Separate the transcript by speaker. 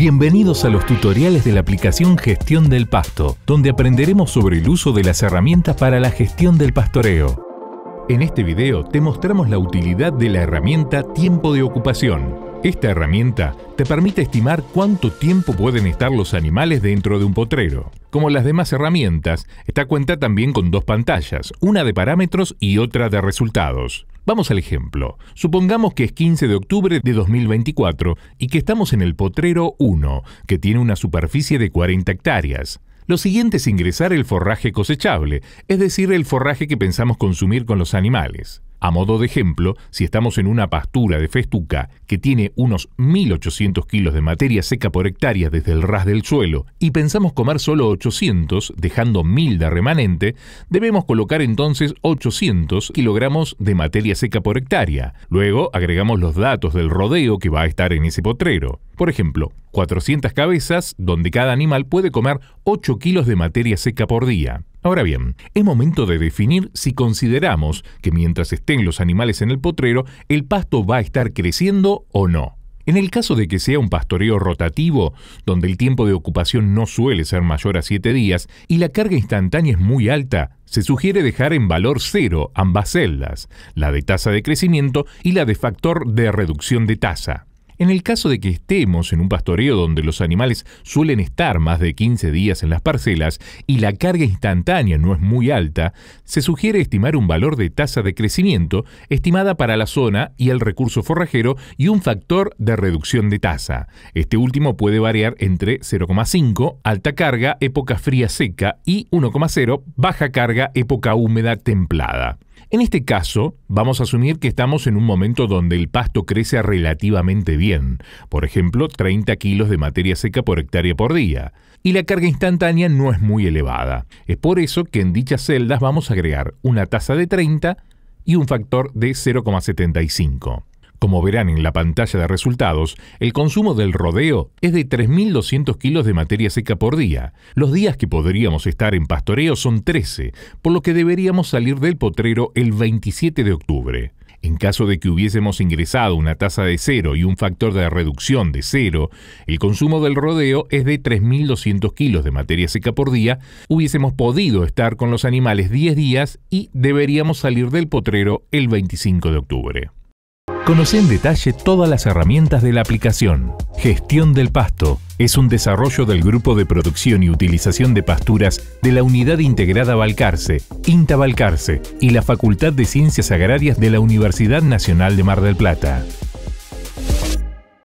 Speaker 1: Bienvenidos a los tutoriales de la aplicación Gestión del Pasto, donde aprenderemos sobre el uso de las herramientas para la gestión del pastoreo. En este video te mostramos la utilidad de la herramienta Tiempo de Ocupación, esta herramienta te permite estimar cuánto tiempo pueden estar los animales dentro de un potrero. Como las demás herramientas, esta cuenta también con dos pantallas, una de parámetros y otra de resultados. Vamos al ejemplo. Supongamos que es 15 de octubre de 2024 y que estamos en el potrero 1, que tiene una superficie de 40 hectáreas. Lo siguiente es ingresar el forraje cosechable, es decir, el forraje que pensamos consumir con los animales. A modo de ejemplo, si estamos en una pastura de festuca que tiene unos 1.800 kilos de materia seca por hectárea desde el ras del suelo y pensamos comer solo 800, dejando 1.000 de remanente, debemos colocar entonces 800 kilogramos de materia seca por hectárea. Luego agregamos los datos del rodeo que va a estar en ese potrero. Por ejemplo, 400 cabezas, donde cada animal puede comer 8 kilos de materia seca por día. Ahora bien, es momento de definir si consideramos que mientras estén los animales en el potrero, el pasto va a estar creciendo o no. En el caso de que sea un pastoreo rotativo, donde el tiempo de ocupación no suele ser mayor a 7 días y la carga instantánea es muy alta, se sugiere dejar en valor cero ambas celdas, la de tasa de crecimiento y la de factor de reducción de tasa. En el caso de que estemos en un pastoreo donde los animales suelen estar más de 15 días en las parcelas y la carga instantánea no es muy alta, se sugiere estimar un valor de tasa de crecimiento estimada para la zona y el recurso forrajero y un factor de reducción de tasa. Este último puede variar entre 0,5, alta carga, época fría seca y 1,0, baja carga, época húmeda templada. En este caso, vamos a asumir que estamos en un momento donde el pasto crece relativamente bien, por ejemplo, 30 kilos de materia seca por hectárea por día, y la carga instantánea no es muy elevada. Es por eso que en dichas celdas vamos a agregar una tasa de 30 y un factor de 0,75. Como verán en la pantalla de resultados, el consumo del rodeo es de 3.200 kilos de materia seca por día. Los días que podríamos estar en pastoreo son 13, por lo que deberíamos salir del potrero el 27 de octubre. En caso de que hubiésemos ingresado una tasa de cero y un factor de reducción de cero, el consumo del rodeo es de 3.200 kilos de materia seca por día, hubiésemos podido estar con los animales 10 días y deberíamos salir del potrero el 25 de octubre. Conoce en detalle todas las herramientas de la aplicación. Gestión del pasto es un desarrollo del Grupo de Producción y Utilización de Pasturas de la Unidad Integrada Balcarce, INTA Balcarce y la Facultad de Ciencias Agrarias de la Universidad Nacional de Mar del Plata.